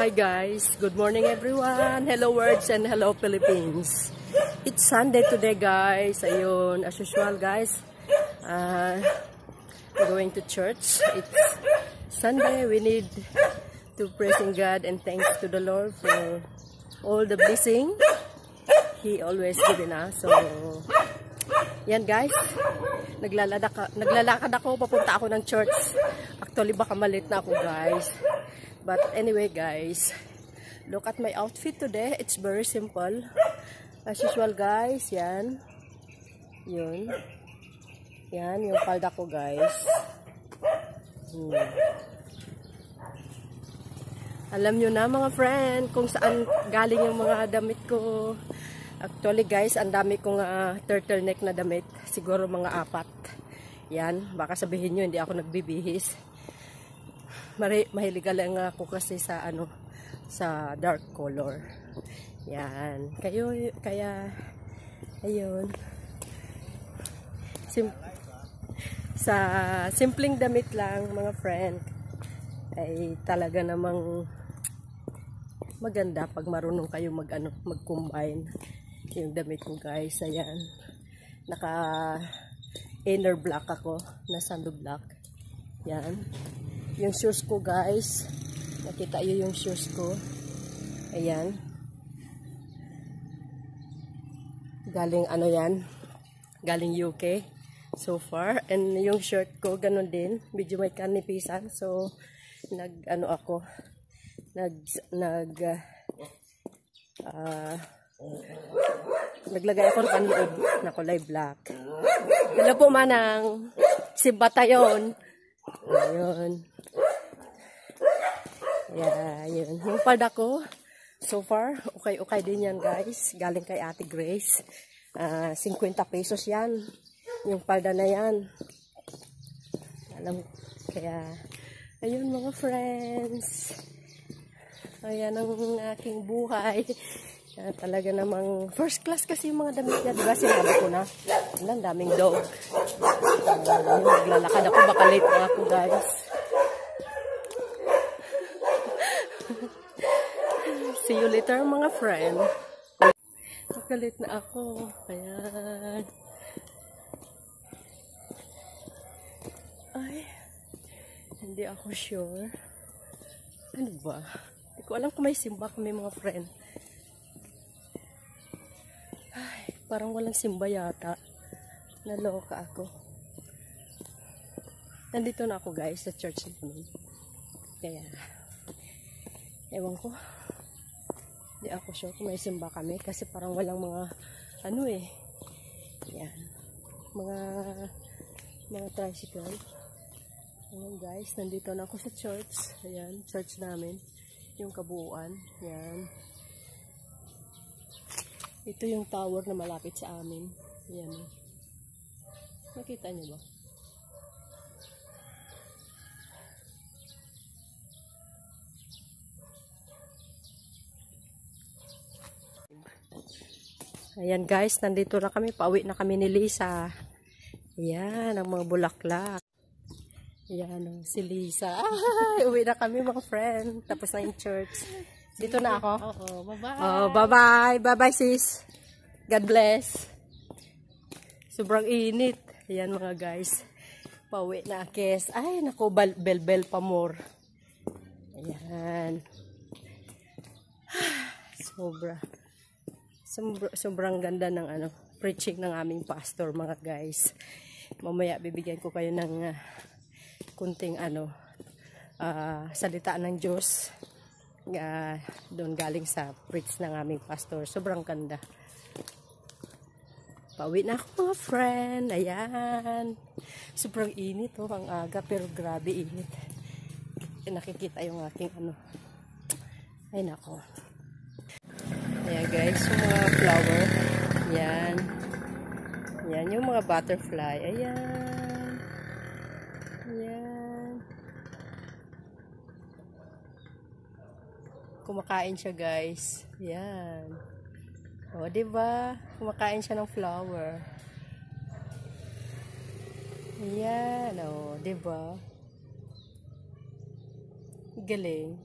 Hi guys, good morning everyone. Hello words and hello Philippines. It's Sunday today guys. Ayun, as usual guys. Uh, going to church. It's Sunday. We need to praise in God and thanks to the Lord for all the blessing He always given us. So, yan guys. Naglalakad naglalakad ako papunta ako ng church. Actually baka malit na ako guys. But anyway guys, look at my outfit today. It's very simple. As usual guys, yan. Yun. Yan, yung palda ko guys. Hmm. Alam nyo na mga friend kung saan galing yung mga damit ko. Actually guys, ang dami kong uh, turtleneck na damit. Siguro mga apat. Yan, baka sabihin nyo hindi ako nagbibihis mahilig lang ako kasi sa ano sa dark color. Yan. Kayo kaya ayun. Sim sa simpleng damit lang mga friend ay talaga namang maganda pag marunong kayo mag ano, mag-combine yung damit ko guys. Ayan. Naka inner black ako na sando black. Yan yung shoes ko guys nakita yun yung shoes ko ayan galing ano yan galing UK so far and yung shirt ko ganun din medyo may kanipisan so nag ano ako nag nag uh, uh, naglagay ako ng panloob na kulay black hello po manang si Batayon ayun Yeah, yun. Yung pad ko, so far, okay-okay din yan guys. Galing kay Ate Grace. Uh, ah, 50 pesos yan. Yung palda na yan. Alam, kaya, ayun mga friends. Ayan ang aking buhay. Uh, talaga namang first class kasi yung mga damit niya. Diba sinabi ko na? Ang daming dog. Uh, ah, yun, naglalakad ako. Baka late na ako guys. See you later mga friend. Nakalit na ako. Ayan. Ay. Hindi ako sure. Ano ba? Hindi ko alam kung may simba kami mga friend. Ay, parang walang simba yata. Naloka ako. Nandito na ako guys sa church namin. Kaya, ewan ko. Hindi ako sure kung may simba kami kasi parang walang mga ano eh. Yan. Mga mga tricycle. Ayan guys, nandito na ako sa church. Ayan, church namin. Yung kabuuan. Ayan. Ito yung tower na malapit sa amin. Ayan. Makita niyo ba? Ayan guys, nandito na kami. Pauwi na kami ni Lisa. Ayan, ang mga bulaklak. Ayan, oh, si Lisa. Ay, uwi na kami mga friend. Tapos na yung church. Dito na ako. Oo, oh, bye-bye. Oh, bye-bye. Bye-bye sis. God bless. Sobrang init. Ayan mga guys. Pauwi na kes. Ay, naku, bel-bel pa more. Ayan. Sobra sobrang ganda ng ano, preaching ng aming pastor mga guys. Mamaya bibigyan ko kayo ng uh, kunting ano, uh, salita ng Diyos uh, doon galing sa preach ng aming pastor. Sobrang ganda. Pauwi na ako mga friend. Ayan. Sobrang init oh, ang aga pero grabe init. Nakikita yung aking ano. Ay nako. Ayan guys, yung mga flower. Ayan. Ayan, yung mga butterfly. Ayan. Ayan. Kumakain siya guys. Ayan. O, ba? Diba? Kumakain siya ng flower. Ayan, o. ba? Diba? Galing.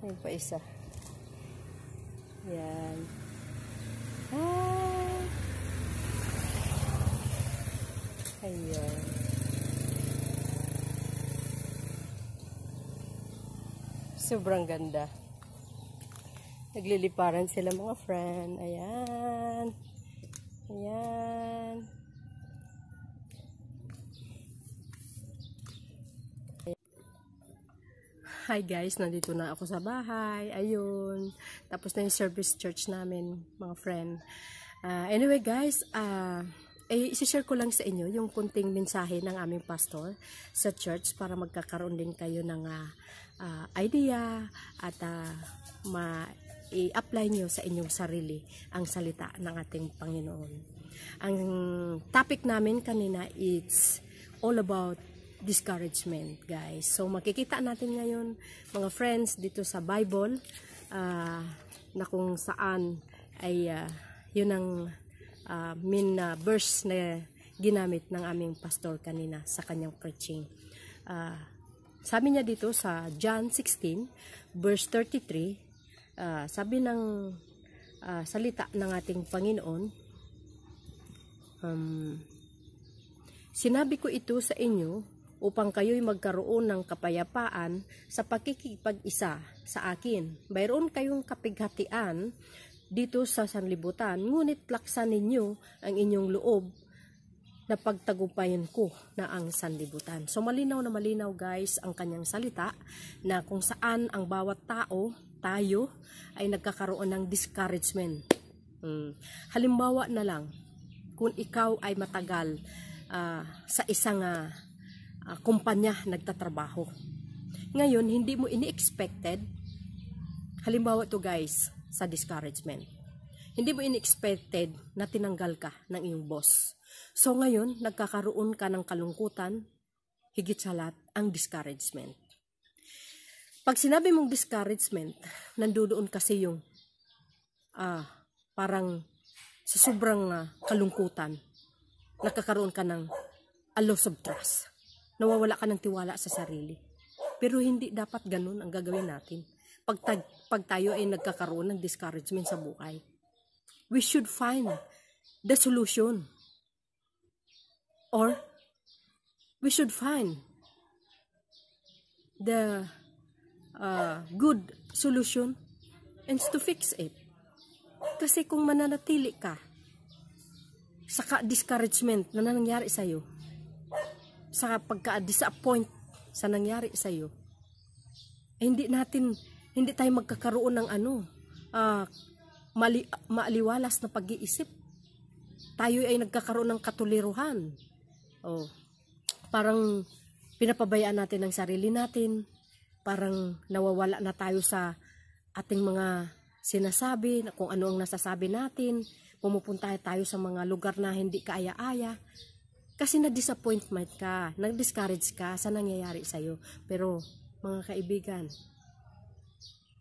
Ayan pa isa. Yan. Ah! Ayun. Sobrang ganda. Nagliliparan sila mga friend. Ayan. Ayan. Hi guys, nandito na ako sa bahay. Ayun. Tapos na yung service church namin, mga friend. Uh, anyway guys, uh, eh, isishare ko lang sa inyo yung kunting mensahe ng aming pastor sa church para magkakaroon din kayo ng uh, uh, idea at uh, ma i-apply nyo sa inyong sarili ang salita ng ating Panginoon. Ang topic namin kanina it's all about discouragement, guys. So, makikita natin ngayon, mga friends, dito sa Bible, uh, na kung saan ay uh, yun ang uh, main uh, verse na ginamit ng aming pastor kanina sa kanyang preaching. Uh, sabi niya dito sa John 16, verse 33, uh, sabi ng uh, salita ng ating Panginoon, um, Sinabi ko ito sa inyo upang kayo'y magkaroon ng kapayapaan sa pakikipag-isa sa akin. Mayroon kayong kapighatian dito sa sanlibutan, ngunit laksan ninyo ang inyong loob na pagtagumpayan ko na ang sanlibutan. So malinaw na malinaw guys ang kanyang salita na kung saan ang bawat tao, tayo, ay nagkakaroon ng discouragement. Hmm. Halimbawa na lang, kung ikaw ay matagal uh, sa isang uh, uh, kumpanya nagtatrabaho. Ngayon, hindi mo ini-expected. Halimbawa to guys, sa discouragement. Hindi mo inexpected na tinanggal ka ng iyong boss. So ngayon, nagkakaroon ka ng kalungkutan, higit sa lahat, ang discouragement. Pag sinabi mong discouragement, nandoon kasi yung ah, parang sa sobrang uh, kalungkutan, nagkakaroon ka ng a loss of trust nawawala ka ng tiwala sa sarili. Pero hindi dapat ganun ang gagawin natin. Pag, tag, pag tayo ay nagkakaroon ng discouragement sa buhay, we should find the solution. Or, we should find the uh, good solution and to fix it. Kasi kung mananatili ka sa discouragement na nangyari sa'yo, sa pagka-disappoint sa nangyari sa iyo. Eh, hindi natin hindi tayo magkakaroon ng ano, uh, mali, maaliwalas na pag-iisip. Tayo ay nagkakaroon ng katuliruhan. Oh, parang pinapabayaan natin ang sarili natin, parang nawawala na tayo sa ating mga sinasabi, kung ano ang nasasabi natin, pumupunta tayo sa mga lugar na hindi kaaya-aya, kasi na-disappointment ka, nag-discourage ka sa nangyayari sa'yo. Pero, mga kaibigan,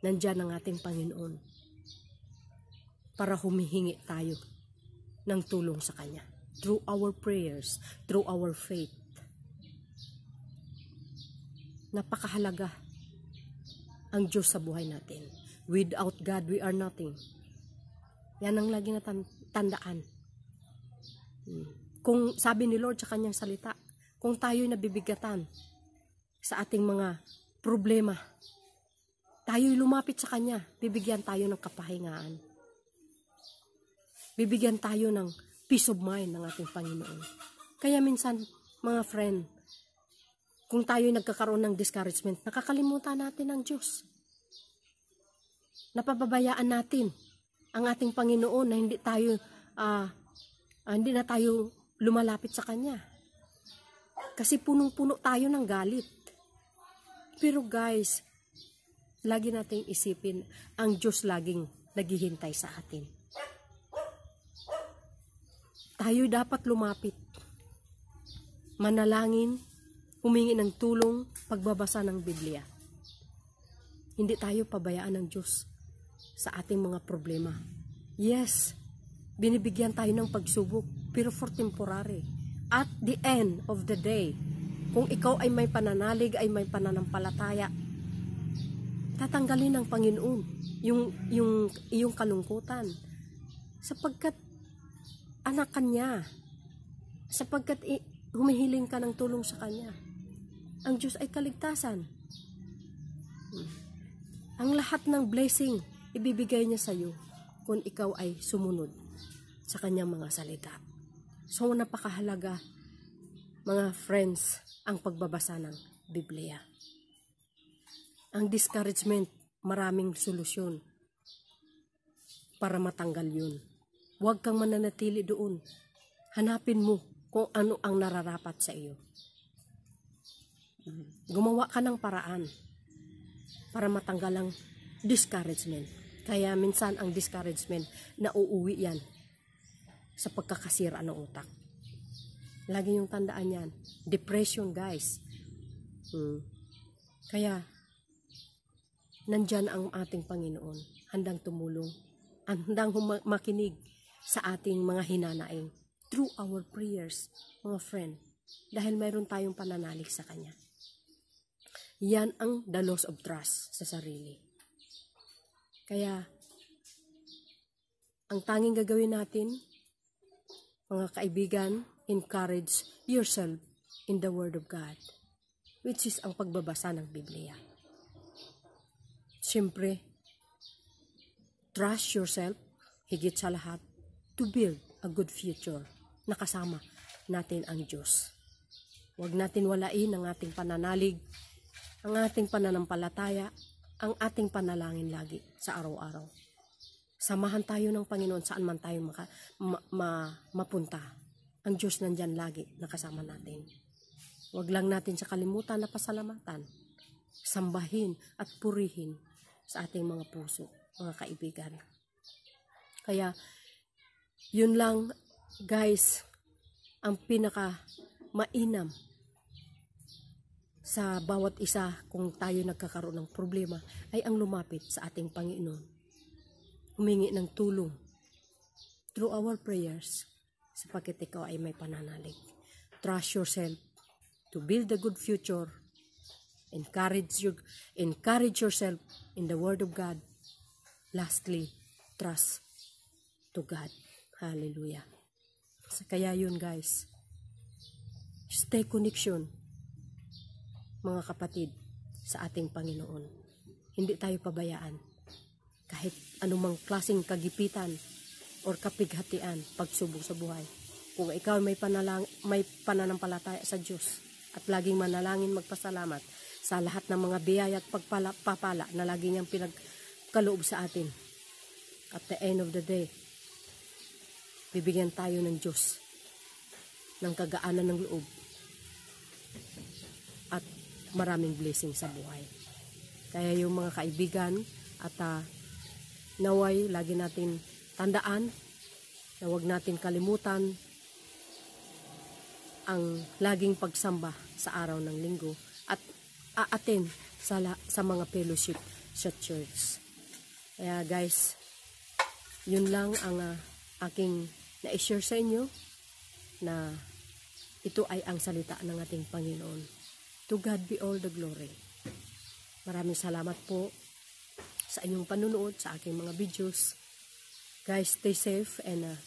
nandyan ang ating Panginoon para humihingi tayo ng tulong sa Kanya through our prayers, through our faith. Napakahalaga ang Diyos sa buhay natin. Without God, we are nothing. Yan ang lagi na tandaan. Hmm. Kung sabi ni Lord sa kanyang salita, kung tayo'y nabibigatan sa ating mga problema, tayo'y lumapit sa Kanya, bibigyan tayo ng kapahingaan. Bibigyan tayo ng peace of mind ng ating Panginoon. Kaya minsan, mga friend, kung tayo'y nagkakaroon ng discouragement, nakakalimutan natin ang Diyos. Napapabayaan natin ang ating Panginoon na hindi tayo uh, uh, hindi na tayo lumalapit sa kanya. Kasi punong-puno tayo ng galit. Pero guys, lagi nating isipin, ang Diyos laging naghihintay sa atin. Tayo dapat lumapit. Manalangin, humingi ng tulong, pagbabasa ng Biblia. Hindi tayo pabayaan ng Diyos sa ating mga problema. Yes, binibigyan tayo ng pagsubok, pero for temporary. At the end of the day, kung ikaw ay may pananalig, ay may pananampalataya, tatanggalin ng Panginoon yung, yung iyong kalungkutan. Sapagkat anak kanya, sapagkat humihiling ka ng tulong sa kanya, ang Diyos ay kaligtasan. Ang lahat ng blessing ibibigay niya sa iyo kung ikaw ay sumunod sa kanyang mga salita. So napakahalaga mga friends ang pagbabasa ng Biblia. Ang discouragement, maraming solusyon para matanggal yun. Huwag kang mananatili doon. Hanapin mo kung ano ang nararapat sa iyo. Gumawa ka ng paraan para matanggal ang discouragement. Kaya minsan ang discouragement, nauuwi yan sa pagkakasira ng utak. Lagi yung tandaan yan. Depression, guys. Hmm. Kaya, nandyan ang ating Panginoon. Handang tumulong. Handang makinig sa ating mga hinanaing through our prayers, mga friend. Dahil mayroon tayong pananalig sa Kanya. Yan ang the loss of trust sa sarili. Kaya, ang tanging gagawin natin mga kaibigan, encourage yourself in the Word of God, which is ang pagbabasa ng Biblia. Siyempre, trust yourself, higit sa lahat, to build a good future na kasama natin ang Diyos. Huwag natin walain ang ating pananalig, ang ating pananampalataya, ang ating panalangin lagi sa araw-araw. Samahan tayo ng Panginoon saan man tayo maka, ma, ma, mapunta. Ang Diyos nandyan lagi, nakasama natin. Huwag lang natin sa kalimutan na pasalamatan, sambahin at purihin sa ating mga puso, mga kaibigan. Kaya, yun lang, guys, ang pinaka mainam sa bawat isa kung tayo nagkakaroon ng problema ay ang lumapit sa ating Panginoon humingi ng tulong through our prayers sapagkat ikaw ay may pananalig. Trust yourself to build a good future. Encourage, your, encourage yourself in the Word of God. Lastly, trust to God. Hallelujah. So, kaya yun guys. Stay connection, mga kapatid, sa ating Panginoon. Hindi tayo pabayaan kahit anumang klasing kagipitan or kapighatian pagsubo sa buhay. Kung ikaw may, panalang, may pananampalataya sa Diyos at laging manalangin magpasalamat sa lahat ng mga biyaya at pagpapala na lagi niyang pinagkaloob sa atin. At the end of the day, bibigyan tayo ng Diyos ng kagaanan ng loob at maraming blessing sa buhay. Kaya yung mga kaibigan at uh, naway lagi natin tandaan na huwag natin kalimutan ang laging pagsamba sa araw ng linggo at aatin sa, la, sa mga fellowship sa church. Kaya guys, yun lang ang uh, aking na-share sa inyo na ito ay ang salita ng ating Panginoon. To God be all the glory. Maraming salamat po sa inyong panunood sa aking mga videos. Guys, stay safe and uh,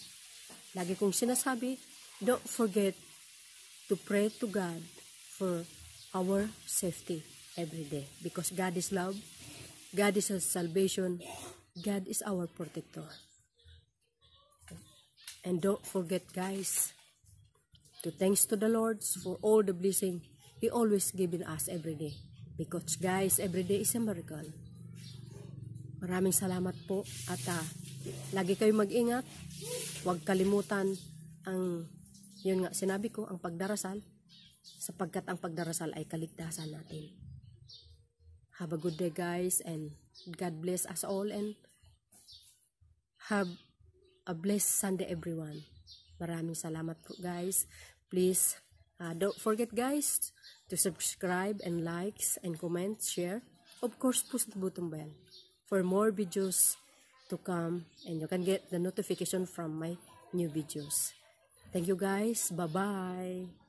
lagi kong sinasabi, don't forget to pray to God for our safety every day because God is love, God is our salvation, God is our protector. And don't forget guys, to thanks to the Lord for all the blessing He always given us every day. Because guys, every day is a miracle. Maraming salamat po at uh, lagi kayong mag-ingat. Huwag kalimutan ang, yun nga, sinabi ko, ang pagdarasal sapagkat ang pagdarasal ay kaligtasan natin. Have a good day guys and God bless us all and have a blessed Sunday everyone. Maraming salamat po guys. Please uh, don't forget guys to subscribe and likes and comment, share. Of course, push the button bell for more videos to come and you can get the notification from my new videos. Thank you guys. Bye-bye.